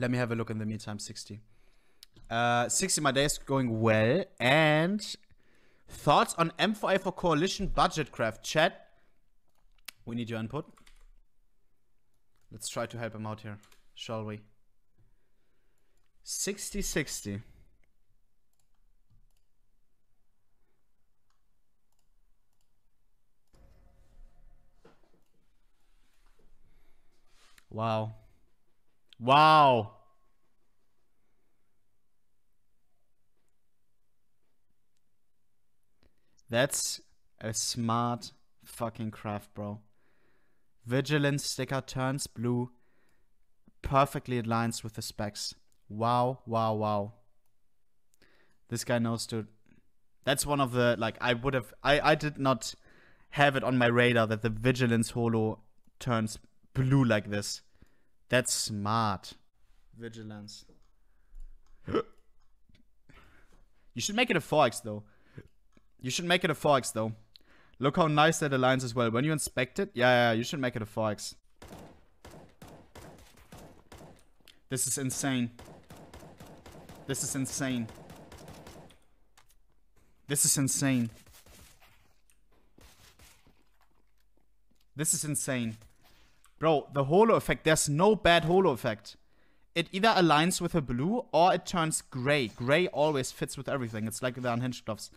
Let me have a look in the meantime. 60. Uh, 60, my day is going well. And thoughts on M4A for coalition budget craft. Chat, we need your input. Let's try to help him out here, shall we? 60 60. Wow. Wow. That's a smart fucking craft, bro. Vigilance sticker turns blue. Perfectly aligns with the specs. Wow, wow, wow. This guy knows, dude. That's one of the, like, I would have, I, I did not have it on my radar that the Vigilance holo turns blue like this. That's smart. Vigilance. you should make it a 4x though. You should make it a 4x though. Look how nice that aligns as well. When you inspect it, yeah, yeah, you should make it a 4x. This is insane. This is insane. This is insane. This is insane. Bro, the holo effect, there's no bad holo effect. It either aligns with a blue or it turns gray. Gray always fits with everything. It's like the unhinged gloves.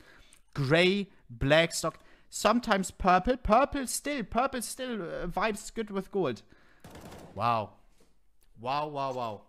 Gray, black stock, sometimes purple. Purple still, purple still uh, vibes good with gold. Wow. Wow, wow, wow.